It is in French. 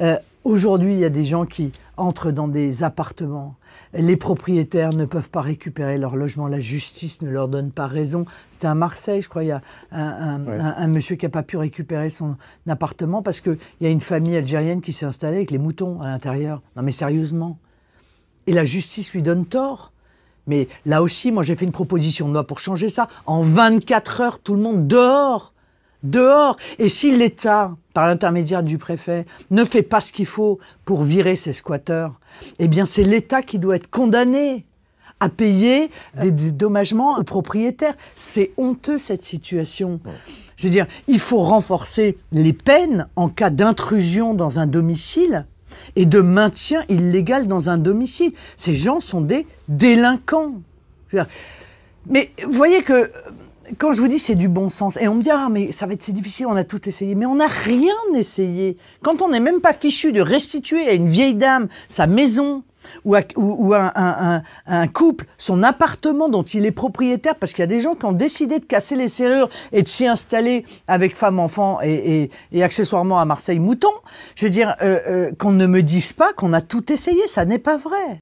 Euh, aujourd'hui, il y a des gens qui entrent dans des appartements. Les propriétaires ne peuvent pas récupérer leur logement. La justice ne leur donne pas raison. C'était à Marseille, je crois, il y a un, monsieur qui n'a pas pu récupérer son appartement parce qu'il y a une famille algérienne qui s'est installée avec les moutons à l'intérieur. Non mais sérieusement. Et la justice lui donne tort. Mais là aussi, moi j'ai fait une proposition de loi pour changer ça. En 24 heures, tout le monde dehors dehors. Et si l'État, par l'intermédiaire du préfet, ne fait pas ce qu'il faut pour virer ces squatteurs, eh bien c'est l'État qui doit être condamné à payer des dédommagements aux propriétaires. C'est honteux cette situation. Je veux dire, il faut renforcer les peines en cas d'intrusion dans un domicile et de maintien illégal dans un domicile. Ces gens sont des délinquants. Mais vous voyez que quand je vous dis c'est du bon sens, et on me dit ah mais ça va être c'est difficile, on a tout essayé, mais on n'a rien essayé. Quand on n'est même pas fichu de restituer à une vieille dame sa maison ou, à, ou, un, un, couple son appartement dont il est propriétaire, parce qu'il y a des gens qui ont décidé de casser les serrures et de s'y installer avec femme, enfant et, et, accessoirement à Marseille mouton, je veux dire euh, euh, qu'on ne me dise pas qu'on a tout essayé, ça n'est pas vrai.